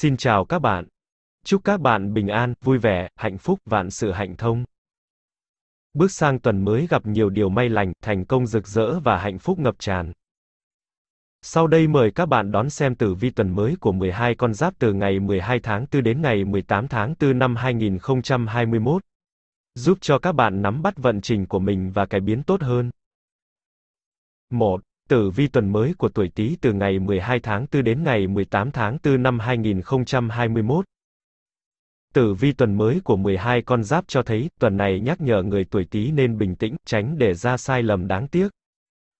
Xin chào các bạn. Chúc các bạn bình an, vui vẻ, hạnh phúc, vạn sự hạnh thông. Bước sang tuần mới gặp nhiều điều may lành, thành công rực rỡ và hạnh phúc ngập tràn. Sau đây mời các bạn đón xem tử vi tuần mới của 12 con giáp từ ngày 12 tháng 4 đến ngày 18 tháng 4 năm 2021. Giúp cho các bạn nắm bắt vận trình của mình và cải biến tốt hơn. 1. Tử vi tuần mới của tuổi Tý từ ngày 12 tháng 4 đến ngày 18 tháng 4 năm 2021. Tử vi tuần mới của 12 con giáp cho thấy, tuần này nhắc nhở người tuổi Tý nên bình tĩnh, tránh để ra sai lầm đáng tiếc.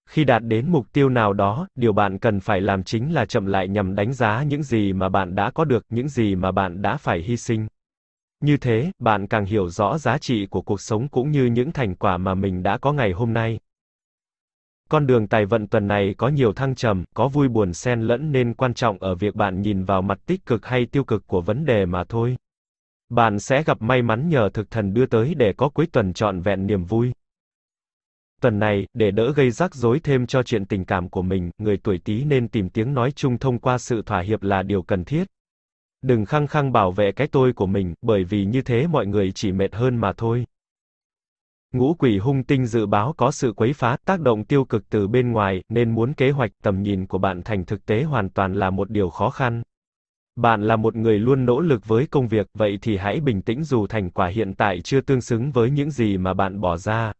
Khi đạt đến mục tiêu nào đó, điều bạn cần phải làm chính là chậm lại nhằm đánh giá những gì mà bạn đã có được, những gì mà bạn đã phải hy sinh. Như thế, bạn càng hiểu rõ giá trị của cuộc sống cũng như những thành quả mà mình đã có ngày hôm nay. Con đường tài vận tuần này có nhiều thăng trầm, có vui buồn xen lẫn nên quan trọng ở việc bạn nhìn vào mặt tích cực hay tiêu cực của vấn đề mà thôi. Bạn sẽ gặp may mắn nhờ thực thần đưa tới để có cuối tuần trọn vẹn niềm vui. Tuần này, để đỡ gây rắc rối thêm cho chuyện tình cảm của mình, người tuổi Tý nên tìm tiếng nói chung thông qua sự thỏa hiệp là điều cần thiết. Đừng khăng khăng bảo vệ cái tôi của mình, bởi vì như thế mọi người chỉ mệt hơn mà thôi. Ngũ quỷ hung tinh dự báo có sự quấy phá, tác động tiêu cực từ bên ngoài, nên muốn kế hoạch tầm nhìn của bạn thành thực tế hoàn toàn là một điều khó khăn. Bạn là một người luôn nỗ lực với công việc, vậy thì hãy bình tĩnh dù thành quả hiện tại chưa tương xứng với những gì mà bạn bỏ ra.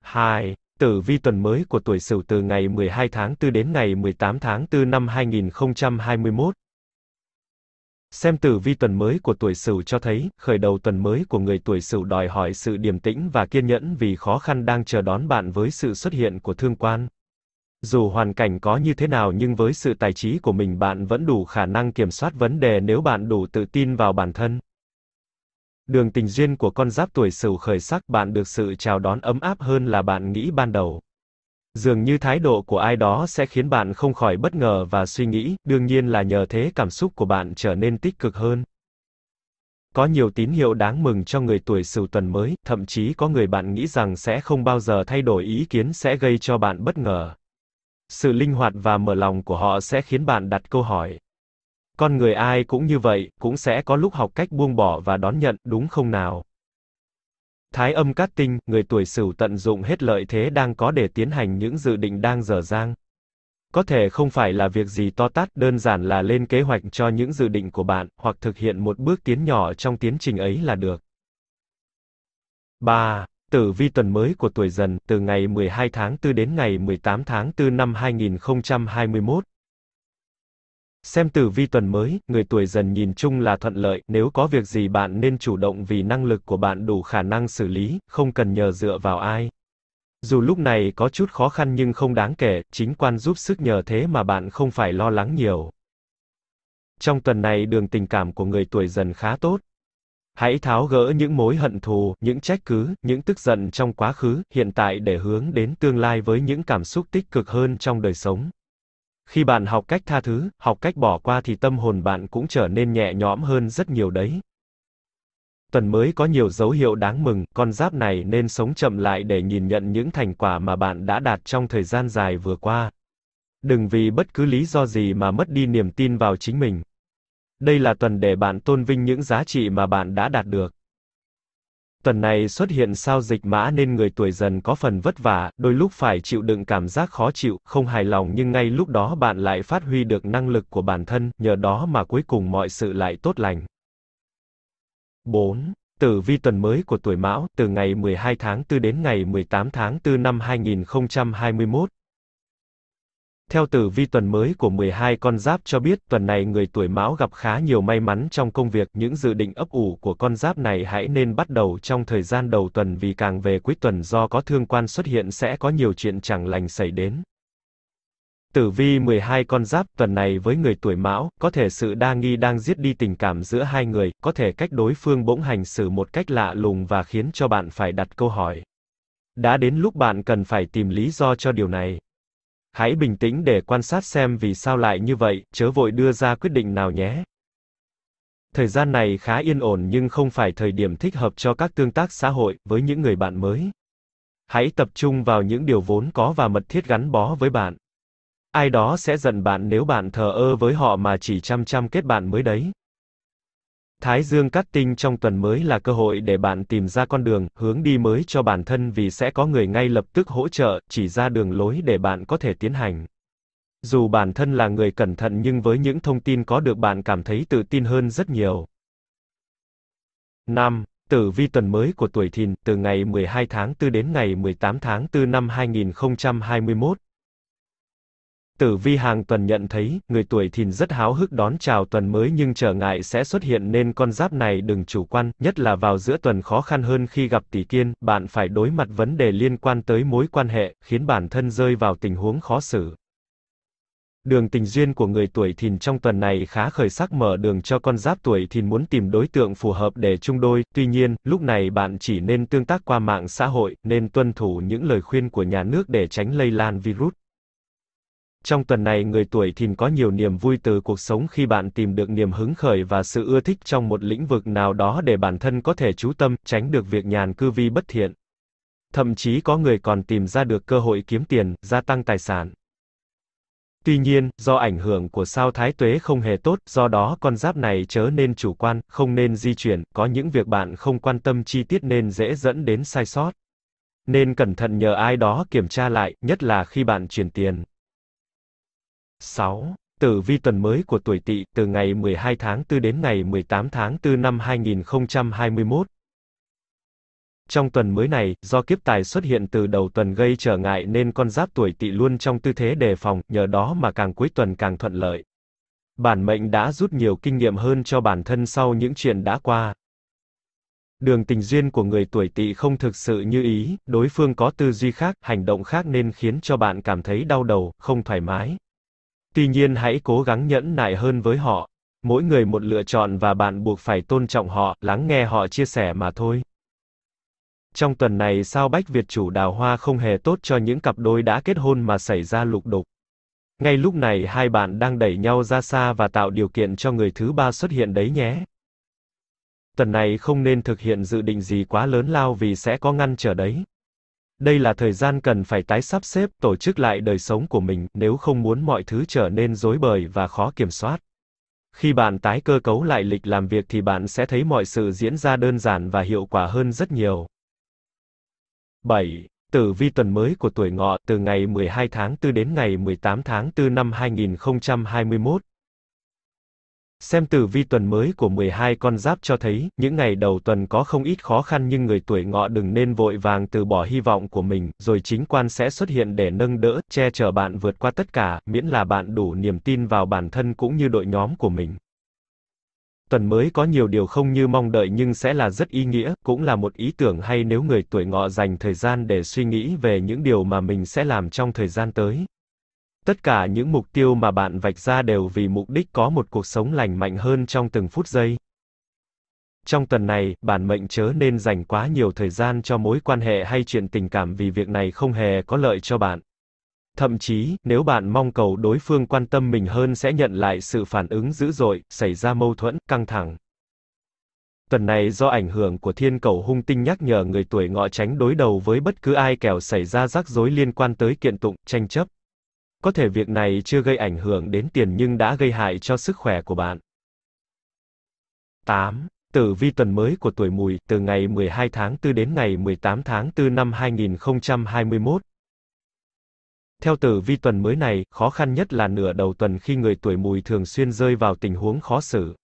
2. Tử vi tuần mới của tuổi Sửu từ ngày 12 tháng 4 đến ngày 18 tháng 4 năm 2021. Xem tử vi tuần mới của tuổi Sửu cho thấy, khởi đầu tuần mới của người tuổi Sửu đòi hỏi sự điềm tĩnh và kiên nhẫn vì khó khăn đang chờ đón bạn với sự xuất hiện của thương quan. Dù hoàn cảnh có như thế nào nhưng với sự tài trí của mình bạn vẫn đủ khả năng kiểm soát vấn đề nếu bạn đủ tự tin vào bản thân. Đường tình duyên của con giáp tuổi Sửu khởi sắc, bạn được sự chào đón ấm áp hơn là bạn nghĩ ban đầu. Dường như thái độ của ai đó sẽ khiến bạn không khỏi bất ngờ và suy nghĩ, đương nhiên là nhờ thế cảm xúc của bạn trở nên tích cực hơn. Có nhiều tín hiệu đáng mừng cho người tuổi Sửu tuần mới, thậm chí có người bạn nghĩ rằng sẽ không bao giờ thay đổi ý kiến sẽ gây cho bạn bất ngờ. Sự linh hoạt và mở lòng của họ sẽ khiến bạn đặt câu hỏi. Con người ai cũng như vậy, cũng sẽ có lúc học cách buông bỏ và đón nhận, đúng không nào? Thái âm cát tinh, người tuổi sửu tận dụng hết lợi thế đang có để tiến hành những dự định đang dở dang. Có thể không phải là việc gì to tát, đơn giản là lên kế hoạch cho những dự định của bạn, hoặc thực hiện một bước tiến nhỏ trong tiến trình ấy là được. 3. Tử vi tuần mới của tuổi dần, từ ngày 12 tháng 4 đến ngày 18 tháng 4 năm 2021. Xem tử vi tuần mới, người tuổi dần nhìn chung là thuận lợi, nếu có việc gì bạn nên chủ động vì năng lực của bạn đủ khả năng xử lý, không cần nhờ dựa vào ai. Dù lúc này có chút khó khăn nhưng không đáng kể, chính quan giúp sức nhờ thế mà bạn không phải lo lắng nhiều. Trong tuần này đường tình cảm của người tuổi dần khá tốt. Hãy tháo gỡ những mối hận thù, những trách cứ, những tức giận trong quá khứ, hiện tại để hướng đến tương lai với những cảm xúc tích cực hơn trong đời sống. Khi bạn học cách tha thứ, học cách bỏ qua thì tâm hồn bạn cũng trở nên nhẹ nhõm hơn rất nhiều đấy. Tuần mới có nhiều dấu hiệu đáng mừng, con giáp này nên sống chậm lại để nhìn nhận những thành quả mà bạn đã đạt trong thời gian dài vừa qua. Đừng vì bất cứ lý do gì mà mất đi niềm tin vào chính mình. Đây là tuần để bạn tôn vinh những giá trị mà bạn đã đạt được. Tuần này xuất hiện sao dịch mã nên người tuổi dần có phần vất vả, đôi lúc phải chịu đựng cảm giác khó chịu, không hài lòng nhưng ngay lúc đó bạn lại phát huy được năng lực của bản thân, nhờ đó mà cuối cùng mọi sự lại tốt lành. 4. Tử vi tuần mới của tuổi Mão, từ ngày 12 tháng 4 đến ngày 18 tháng 4 năm 2021, theo tử vi tuần mới của 12 con giáp cho biết, tuần này người tuổi mão gặp khá nhiều may mắn trong công việc, những dự định ấp ủ của con giáp này hãy nên bắt đầu trong thời gian đầu tuần vì càng về cuối tuần do có thương quan xuất hiện sẽ có nhiều chuyện chẳng lành xảy đến. Tử vi 12 con giáp tuần này với người tuổi mão, có thể sự đa nghi đang giết đi tình cảm giữa hai người, có thể cách đối phương bỗng hành xử một cách lạ lùng và khiến cho bạn phải đặt câu hỏi. Đã đến lúc bạn cần phải tìm lý do cho điều này. Hãy bình tĩnh để quan sát xem vì sao lại như vậy, chớ vội đưa ra quyết định nào nhé. Thời gian này khá yên ổn nhưng không phải thời điểm thích hợp cho các tương tác xã hội với những người bạn mới. Hãy tập trung vào những điều vốn có và mật thiết gắn bó với bạn. Ai đó sẽ giận bạn nếu bạn thờ ơ với họ mà chỉ chăm chăm kết bạn mới đấy. Thái dương cắt tinh trong tuần mới là cơ hội để bạn tìm ra con đường, hướng đi mới cho bản thân vì sẽ có người ngay lập tức hỗ trợ, chỉ ra đường lối để bạn có thể tiến hành. Dù bản thân là người cẩn thận nhưng với những thông tin có được bạn cảm thấy tự tin hơn rất nhiều. 5. Tử vi tuần mới của tuổi thìn từ ngày 12 tháng 4 đến ngày 18 tháng 4 năm 2021. Tử Vi hàng tuần nhận thấy, người tuổi thìn rất háo hức đón chào tuần mới nhưng trở ngại sẽ xuất hiện nên con giáp này đừng chủ quan, nhất là vào giữa tuần khó khăn hơn khi gặp tỷ kiên, bạn phải đối mặt vấn đề liên quan tới mối quan hệ, khiến bản thân rơi vào tình huống khó xử. Đường tình duyên của người tuổi thìn trong tuần này khá khởi sắc mở đường cho con giáp tuổi thìn muốn tìm đối tượng phù hợp để chung đôi, tuy nhiên, lúc này bạn chỉ nên tương tác qua mạng xã hội, nên tuân thủ những lời khuyên của nhà nước để tránh lây lan virus. Trong tuần này người tuổi thìn có nhiều niềm vui từ cuộc sống khi bạn tìm được niềm hứng khởi và sự ưa thích trong một lĩnh vực nào đó để bản thân có thể chú tâm, tránh được việc nhàn cư vi bất thiện. Thậm chí có người còn tìm ra được cơ hội kiếm tiền, gia tăng tài sản. Tuy nhiên, do ảnh hưởng của sao thái tuế không hề tốt, do đó con giáp này chớ nên chủ quan, không nên di chuyển, có những việc bạn không quan tâm chi tiết nên dễ dẫn đến sai sót. Nên cẩn thận nhờ ai đó kiểm tra lại, nhất là khi bạn chuyển tiền. 6. Tử vi tuần mới của tuổi Tỵ từ ngày 12 tháng 4 đến ngày 18 tháng 4 năm 2021. Trong tuần mới này, do kiếp tài xuất hiện từ đầu tuần gây trở ngại nên con giáp tuổi Tỵ luôn trong tư thế đề phòng, nhờ đó mà càng cuối tuần càng thuận lợi. Bản mệnh đã rút nhiều kinh nghiệm hơn cho bản thân sau những chuyện đã qua. Đường tình duyên của người tuổi Tỵ không thực sự như ý, đối phương có tư duy khác, hành động khác nên khiến cho bạn cảm thấy đau đầu, không thoải mái. Tuy nhiên hãy cố gắng nhẫn nại hơn với họ. Mỗi người một lựa chọn và bạn buộc phải tôn trọng họ, lắng nghe họ chia sẻ mà thôi. Trong tuần này sao Bách Việt chủ đào hoa không hề tốt cho những cặp đôi đã kết hôn mà xảy ra lục đục. Ngay lúc này hai bạn đang đẩy nhau ra xa và tạo điều kiện cho người thứ ba xuất hiện đấy nhé. Tuần này không nên thực hiện dự định gì quá lớn lao vì sẽ có ngăn trở đấy. Đây là thời gian cần phải tái sắp xếp, tổ chức lại đời sống của mình, nếu không muốn mọi thứ trở nên rối bời và khó kiểm soát. Khi bạn tái cơ cấu lại lịch làm việc thì bạn sẽ thấy mọi sự diễn ra đơn giản và hiệu quả hơn rất nhiều. 7. Tử vi tuần mới của tuổi ngọ từ ngày 12 tháng 4 đến ngày 18 tháng 4 năm 2021. Xem tử vi tuần mới của 12 con giáp cho thấy, những ngày đầu tuần có không ít khó khăn nhưng người tuổi ngọ đừng nên vội vàng từ bỏ hy vọng của mình, rồi chính quan sẽ xuất hiện để nâng đỡ, che chở bạn vượt qua tất cả, miễn là bạn đủ niềm tin vào bản thân cũng như đội nhóm của mình. Tuần mới có nhiều điều không như mong đợi nhưng sẽ là rất ý nghĩa, cũng là một ý tưởng hay nếu người tuổi ngọ dành thời gian để suy nghĩ về những điều mà mình sẽ làm trong thời gian tới. Tất cả những mục tiêu mà bạn vạch ra đều vì mục đích có một cuộc sống lành mạnh hơn trong từng phút giây. Trong tuần này, bản mệnh chớ nên dành quá nhiều thời gian cho mối quan hệ hay chuyện tình cảm vì việc này không hề có lợi cho bạn. Thậm chí, nếu bạn mong cầu đối phương quan tâm mình hơn sẽ nhận lại sự phản ứng dữ dội, xảy ra mâu thuẫn, căng thẳng. Tuần này do ảnh hưởng của thiên cầu hung tinh nhắc nhở người tuổi ngọ tránh đối đầu với bất cứ ai kẻo xảy ra rắc rối liên quan tới kiện tụng, tranh chấp. Có thể việc này chưa gây ảnh hưởng đến tiền nhưng đã gây hại cho sức khỏe của bạn. 8. Tử vi tuần mới của tuổi mùi từ ngày 12 tháng 4 đến ngày 18 tháng 4 năm 2021. Theo tử vi tuần mới này, khó khăn nhất là nửa đầu tuần khi người tuổi mùi thường xuyên rơi vào tình huống khó xử.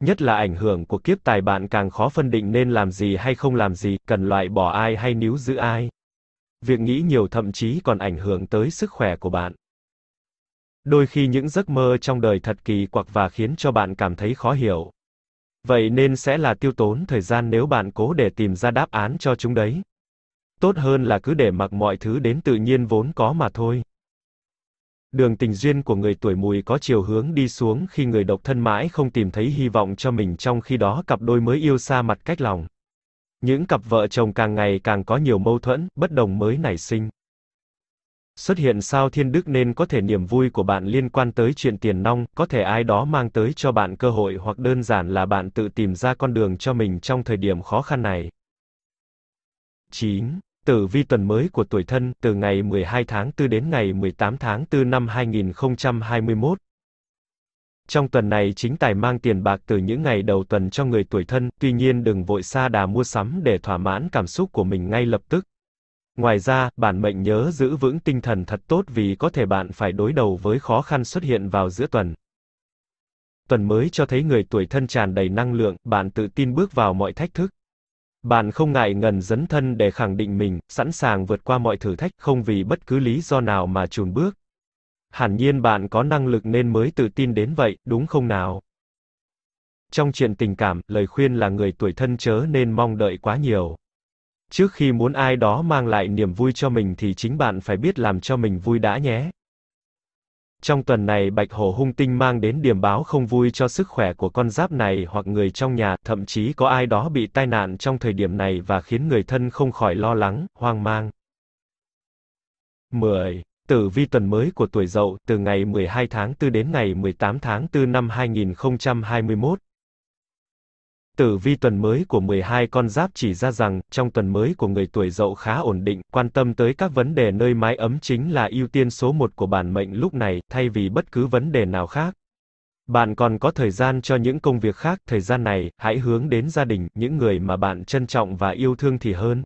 Nhất là ảnh hưởng của kiếp tài bạn càng khó phân định nên làm gì hay không làm gì, cần loại bỏ ai hay níu giữ ai. Việc nghĩ nhiều thậm chí còn ảnh hưởng tới sức khỏe của bạn. Đôi khi những giấc mơ trong đời thật kỳ quặc và khiến cho bạn cảm thấy khó hiểu. Vậy nên sẽ là tiêu tốn thời gian nếu bạn cố để tìm ra đáp án cho chúng đấy. Tốt hơn là cứ để mặc mọi thứ đến tự nhiên vốn có mà thôi. Đường tình duyên của người tuổi mùi có chiều hướng đi xuống khi người độc thân mãi không tìm thấy hy vọng cho mình trong khi đó cặp đôi mới yêu xa mặt cách lòng. Những cặp vợ chồng càng ngày càng có nhiều mâu thuẫn, bất đồng mới nảy sinh. Xuất hiện sao thiên đức nên có thể niềm vui của bạn liên quan tới chuyện tiền nong, có thể ai đó mang tới cho bạn cơ hội hoặc đơn giản là bạn tự tìm ra con đường cho mình trong thời điểm khó khăn này. 9. Tử vi tuần mới của tuổi thân từ ngày 12 tháng 4 đến ngày 18 tháng 4 năm 2021. Trong tuần này chính tài mang tiền bạc từ những ngày đầu tuần cho người tuổi thân, tuy nhiên đừng vội xa đà mua sắm để thỏa mãn cảm xúc của mình ngay lập tức. Ngoài ra, bản mệnh nhớ giữ vững tinh thần thật tốt vì có thể bạn phải đối đầu với khó khăn xuất hiện vào giữa tuần. Tuần mới cho thấy người tuổi thân tràn đầy năng lượng, bạn tự tin bước vào mọi thách thức. Bạn không ngại ngần dấn thân để khẳng định mình, sẵn sàng vượt qua mọi thử thách không vì bất cứ lý do nào mà chùn bước. Hẳn nhiên bạn có năng lực nên mới tự tin đến vậy, đúng không nào? Trong chuyện tình cảm, lời khuyên là người tuổi thân chớ nên mong đợi quá nhiều. Trước khi muốn ai đó mang lại niềm vui cho mình thì chính bạn phải biết làm cho mình vui đã nhé. Trong tuần này bạch hổ hung tinh mang đến điểm báo không vui cho sức khỏe của con giáp này hoặc người trong nhà, thậm chí có ai đó bị tai nạn trong thời điểm này và khiến người thân không khỏi lo lắng, hoang mang. 10. Tử vi tuần mới của tuổi Dậu từ ngày 12 tháng 4 đến ngày 18 tháng 4 năm 2021. Tử vi tuần mới của 12 con giáp chỉ ra rằng, trong tuần mới của người tuổi dậu khá ổn định, quan tâm tới các vấn đề nơi mái ấm chính là ưu tiên số 1 của bản mệnh lúc này, thay vì bất cứ vấn đề nào khác. Bạn còn có thời gian cho những công việc khác, thời gian này, hãy hướng đến gia đình, những người mà bạn trân trọng và yêu thương thì hơn.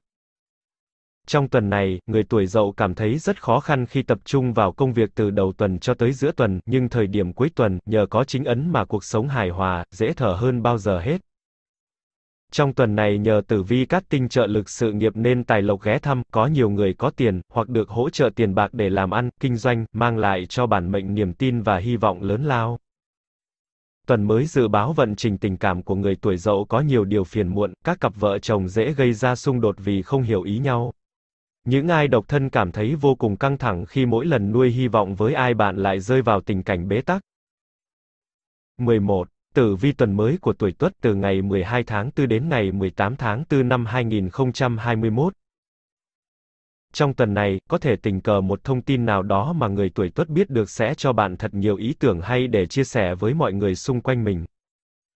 Trong tuần này, người tuổi dậu cảm thấy rất khó khăn khi tập trung vào công việc từ đầu tuần cho tới giữa tuần, nhưng thời điểm cuối tuần, nhờ có chính ấn mà cuộc sống hài hòa, dễ thở hơn bao giờ hết. Trong tuần này nhờ tử vi cát tinh trợ lực sự nghiệp nên tài lộc ghé thăm, có nhiều người có tiền, hoặc được hỗ trợ tiền bạc để làm ăn, kinh doanh, mang lại cho bản mệnh niềm tin và hy vọng lớn lao. Tuần mới dự báo vận trình tình cảm của người tuổi dậu có nhiều điều phiền muộn, các cặp vợ chồng dễ gây ra xung đột vì không hiểu ý nhau. Những ai độc thân cảm thấy vô cùng căng thẳng khi mỗi lần nuôi hy vọng với ai bạn lại rơi vào tình cảnh bế tắc. 11. Tử vi tuần mới của tuổi Tuất từ ngày 12 tháng 4 đến ngày 18 tháng 4 năm 2021. Trong tuần này, có thể tình cờ một thông tin nào đó mà người tuổi Tuất biết được sẽ cho bạn thật nhiều ý tưởng hay để chia sẻ với mọi người xung quanh mình.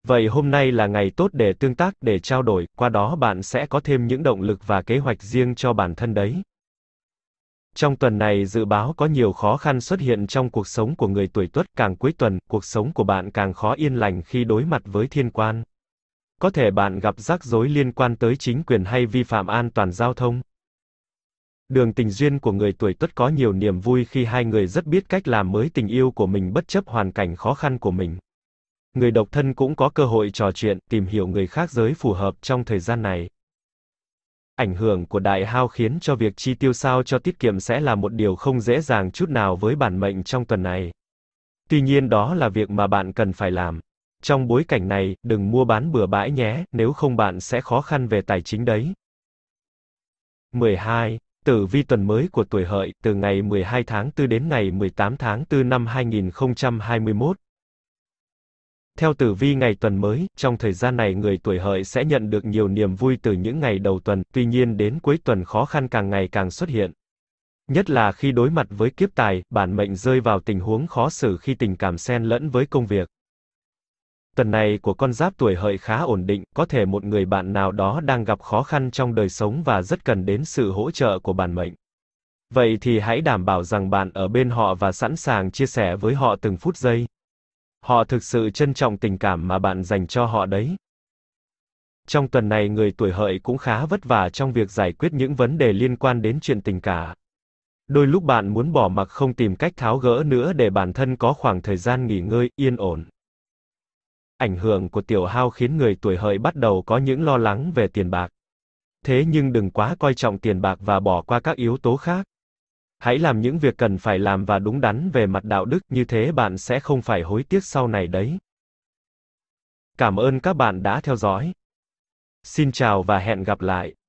Vậy hôm nay là ngày tốt để tương tác, để trao đổi, qua đó bạn sẽ có thêm những động lực và kế hoạch riêng cho bản thân đấy. Trong tuần này dự báo có nhiều khó khăn xuất hiện trong cuộc sống của người tuổi tuất, càng cuối tuần, cuộc sống của bạn càng khó yên lành khi đối mặt với thiên quan. Có thể bạn gặp rắc rối liên quan tới chính quyền hay vi phạm an toàn giao thông. Đường tình duyên của người tuổi tuất có nhiều niềm vui khi hai người rất biết cách làm mới tình yêu của mình bất chấp hoàn cảnh khó khăn của mình. Người độc thân cũng có cơ hội trò chuyện, tìm hiểu người khác giới phù hợp trong thời gian này. Ảnh hưởng của đại hao khiến cho việc chi tiêu sao cho tiết kiệm sẽ là một điều không dễ dàng chút nào với bản mệnh trong tuần này. Tuy nhiên đó là việc mà bạn cần phải làm. Trong bối cảnh này, đừng mua bán bừa bãi nhé, nếu không bạn sẽ khó khăn về tài chính đấy. 12. Tử vi tuần mới của tuổi hợi, từ ngày 12 tháng 4 đến ngày 18 tháng 4 năm 2021, theo tử vi ngày tuần mới, trong thời gian này người tuổi hợi sẽ nhận được nhiều niềm vui từ những ngày đầu tuần, tuy nhiên đến cuối tuần khó khăn càng ngày càng xuất hiện. Nhất là khi đối mặt với kiếp tài, bản mệnh rơi vào tình huống khó xử khi tình cảm xen lẫn với công việc. Tuần này của con giáp tuổi hợi khá ổn định, có thể một người bạn nào đó đang gặp khó khăn trong đời sống và rất cần đến sự hỗ trợ của bản mệnh. Vậy thì hãy đảm bảo rằng bạn ở bên họ và sẵn sàng chia sẻ với họ từng phút giây. Họ thực sự trân trọng tình cảm mà bạn dành cho họ đấy. Trong tuần này người tuổi hợi cũng khá vất vả trong việc giải quyết những vấn đề liên quan đến chuyện tình cảm. Đôi lúc bạn muốn bỏ mặc không tìm cách tháo gỡ nữa để bản thân có khoảng thời gian nghỉ ngơi, yên ổn. Ảnh hưởng của tiểu hao khiến người tuổi hợi bắt đầu có những lo lắng về tiền bạc. Thế nhưng đừng quá coi trọng tiền bạc và bỏ qua các yếu tố khác. Hãy làm những việc cần phải làm và đúng đắn về mặt đạo đức, như thế bạn sẽ không phải hối tiếc sau này đấy. Cảm ơn các bạn đã theo dõi. Xin chào và hẹn gặp lại.